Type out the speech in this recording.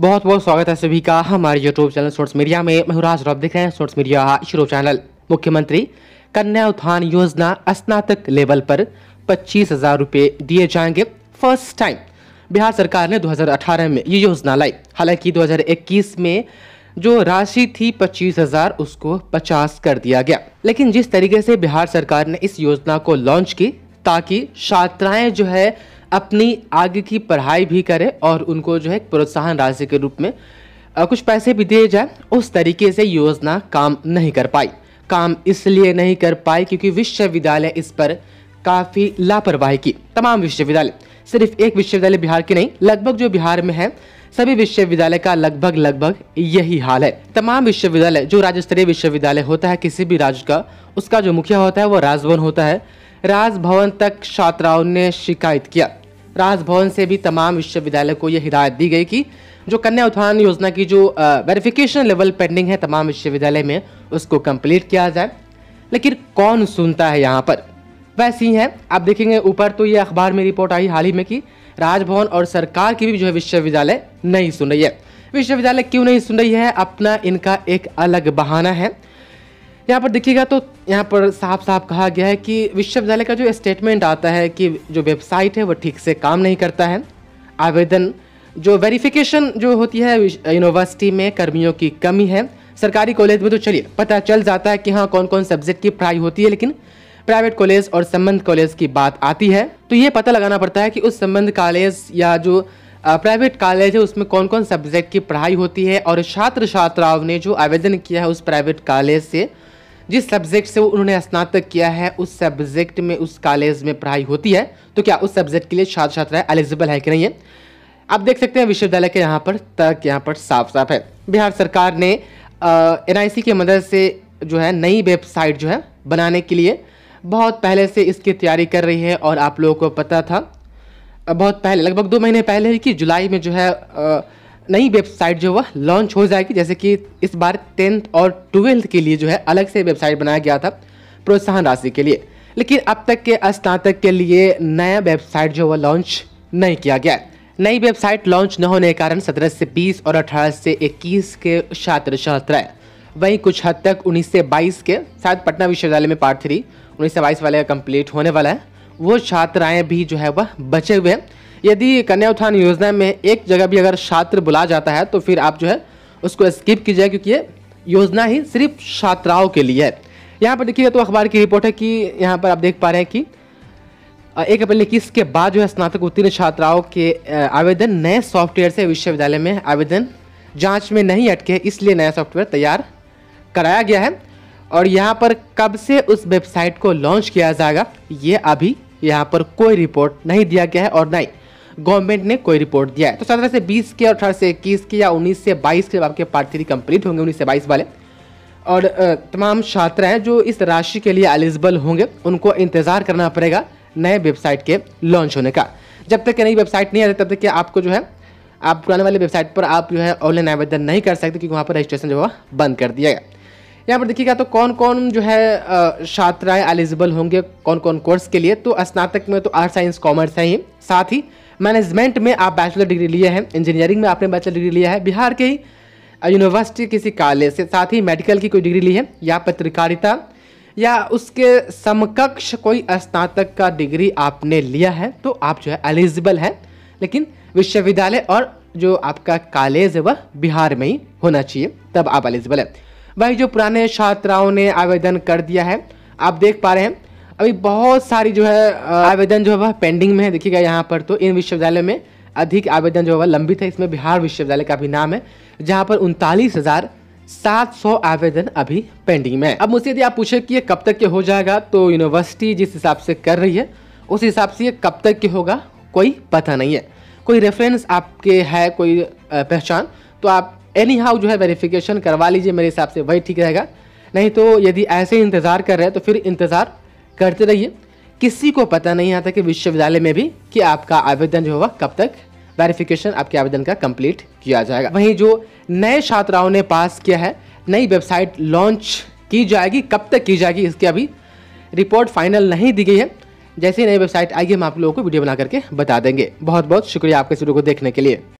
बहुत बहुत स्वागत है सभी का हमारे यूट्यूब चैनल सोर्स मीडिया में महुराज रॉब देख रहे हैं सोर्स मीडिया शुरू चैनल मुख्यमंत्री कन्या उत्थान योजना स्नातक लेवल पर पच्चीस हजार रूपए दिए जाएंगे फर्स्ट टाइम बिहार सरकार ने 2018 में ये योजना लाई हालांकि 2021 में जो राशि थी पच्चीस हजार उसको पचास कर दिया गया लेकिन जिस तरीके से बिहार सरकार ने इस योजना को लॉन्च की ताकि छात्राएं जो है अपनी आगे की पढ़ाई भी करें और उनको जो है प्रोत्साहन राशि के रूप में कुछ पैसे भी दिए जाए उस तरीके से योजना काम नहीं कर पाई काम इसलिए नहीं कर पाई क्योंकि विश्वविद्यालय इस पर काफ़ी लापरवाही की तमाम विश्वविद्यालय सिर्फ एक विश्वविद्यालय बिहार के नहीं लगभग जो बिहार में है सभी विश्वविद्यालय का लगभग लगभग यही हाल है तमाम विश्वविद्यालय जो राज्य स्तरीय विश्वविद्यालय होता है किसी भी राज्य का उसका जो मुखिया होता है वो राजभवन होता है राजभवन तक छात्राओं ने शिकायत किया राजभवन से भी तमाम विश्वविद्यालय को यह हिदायत दी गई कि जो कन्या उत्थान योजना की जो वेरिफिकेशन लेवल पेंडिंग है तमाम विश्वविद्यालय में उसको कंप्लीट किया जाए लेकिन कौन सुनता है यहाँ पर वैसे ही है आप देखेंगे ऊपर तो ये अखबार में रिपोर्ट आई हाल ही में कि राजभवन और सरकार की भी जो है विश्वविद्यालय नहीं सुन रही है विश्वविद्यालय क्यों नहीं सुन रही है अपना इनका एक अलग बहाना है यहाँ पर देखिएगा तो यहाँ पर साफ साफ कहा गया है कि विश्वविद्यालय का जो स्टेटमेंट आता है कि जो वेबसाइट है वो ठीक से काम नहीं करता है आवेदन जो वेरिफिकेशन जो होती है यूनिवर्सिटी में कर्मियों की कमी है सरकारी कॉलेज में तो चलिए पता चल जाता है कि हाँ कौन कौन सब्जेक्ट की पढ़ाई होती है लेकिन प्राइवेट कॉलेज और संबंध कॉलेज की बात आती है तो ये पता लगाना पड़ता है कि उस संबंध कॉलेज या जो प्राइवेट कॉलेज है उसमें कौन कौन सब्जेक्ट की पढ़ाई होती है और छात्र छात्राओं ने जो आवेदन किया है उस प्राइवेट कॉलेज से जिस सब्जेक्ट से उन्होंने स्नातक किया है उस सब्जेक्ट में उस कॉलेज में पढ़ाई होती है तो क्या उस सब्जेक्ट के लिए छात्र छात्राएं एलिजिबल है कि नहीं है आप देख सकते हैं विश्वविद्यालय के यहाँ पर तर्क यहाँ पर साफ साफ है बिहार सरकार ने एन की मदद से जो है नई वेबसाइट जो है बनाने के लिए बहुत पहले से इसकी तैयारी कर रही है और आप लोगों को पता था बहुत पहले लगभग दो महीने पहले ही कि जुलाई में जो है नई वेबसाइट जो वह लॉन्च हो जाएगी जैसे कि इस बार टेंथ और ट्वेल्थ के लिए जो है अलग से वेबसाइट बनाया गया था प्रोत्साहन राशि के लिए लेकिन अब तक के स्नातक के लिए नया वेबसाइट जो वह लॉन्च नहीं किया गया नई वेबसाइट लॉन्च न होने के कारण सत्रह से बीस और अठारह से इक्कीस के छात्र छात्राएं वहीं कुछ हद तक उन्नीस से बाईस के शायद पटना विश्वविद्यालय में पार्ट थ्री उन्नीस से बाईस वाले का कंप्लीट होने वाला है वो छात्राएं भी जो है वह बचे हुए हैं यदि कन्या उत्थान योजना में एक जगह भी अगर छात्र बुला जाता है तो फिर आप जो है उसको स्किप कीजिए क्योंकि ये योजना ही सिर्फ छात्राओं के लिए है यहाँ पर देखिएगा तो अखबार की रिपोर्ट है कि यहाँ पर आप देख पा रहे हैं कि एक अप्रैल इक्कीस के बाद जो है स्नातक उत्तीर्ण छात्राओं के आवेदन नए सॉफ्टवेयर से विश्वविद्यालय में आवेदन जांच में नहीं अटके इसलिए नया सॉफ्टवेयर तैयार कराया गया है और यहाँ पर कब से उस वेबसाइट को लॉन्च किया जाएगा ये अभी यहाँ पर कोई रिपोर्ट नहीं दिया गया है और ना ही गवर्नमेंट ने कोई रिपोर्ट दिया है तो सत्रह से बीस के अठारह से इक्कीस के या उन्नीस से बाईस के आपके पार्ट थ्री कंप्लीट होंगे उन्नीस से बाईस वाले और तमाम छात्र हैं जो इस राशि के लिए एलिजिबल होंगे उनको इंतज़ार करना पड़ेगा नए वेबसाइट के लॉन्च होने का जब तक नई वेबसाइट नहीं आती तब तक कि आपको जो है आप पुराने वाली वेबसाइट पर आप जो है ऑनलाइन आवेदन नहीं कर सकते क्योंकि वहाँ पर रजिस्ट्रेशन जो है बंद कर दिया गया यहाँ पर देखिएगा तो कौन कौन जो है छात्राएं एलिजिबल होंगे कौन कौन कोर्स के लिए तो स्नातक में तो आर्ट साइंस कॉमर्स है ही साथ ही मैनेजमेंट में आप बैचलर डिग्री लिए हैं इंजीनियरिंग में आपने बैचलर डिग्री लिया है बिहार के ही यूनिवर्सिटी किसी कॉलेज से साथ ही मेडिकल की कोई डिग्री ली है या पत्रकारिता या उसके समकक्ष कोई स्नातक का डिग्री आपने लिया है तो आप जो है एलिजिबल हैं लेकिन विश्वविद्यालय और जो आपका कॉलेज है वह बिहार में ही होना चाहिए तब आप एलिजिबल है वही जो पुराने छात्राओं ने आवेदन कर दिया है आप देख पा रहे हैं अभी बहुत सारी जो है आवेदन जो है वह पेंडिंग में है देखिएगा यहाँ पर तो इन विश्वविद्यालय में अधिक आवेदन जो है वह लंबित है इसमें बिहार विश्वविद्यालय का भी नाम है जहाँ पर उनतालीस हज़ार सात सौ आवेदन अभी पेंडिंग में है अब मुझसे यदि आप पूछे कि ये कब तक के हो जाएगा तो यूनिवर्सिटी जिस हिसाब से कर रही है उस हिसाब से ये कब तक के होगा कोई पता नहीं है कोई रेफरेंस आपके है कोई पहचान तो आप एनी हाउ जो है वेरिफिकेशन करवा लीजिए मेरे हिसाब से वही ठीक रहेगा नहीं तो यदि ऐसे इंतज़ार कर रहे हैं तो फिर इंतज़ार करते रहिए किसी को पता नहीं आता कि विश्वविद्यालय में भी कि आपका आवेदन जो होगा कब तक वेरिफिकेशन आपके आवेदन का कंप्लीट किया जाएगा वहीं जो नए छात्राओं ने पास किया है नई वेबसाइट लॉन्च की जाएगी कब तक की जाएगी इसकी अभी रिपोर्ट फाइनल नहीं दी गई है जैसे ही नई वेबसाइट आएगी हम आप लोगों को वीडियो बना करके बता देंगे बहुत बहुत शुक्रिया आपके वीडियो को देखने के लिए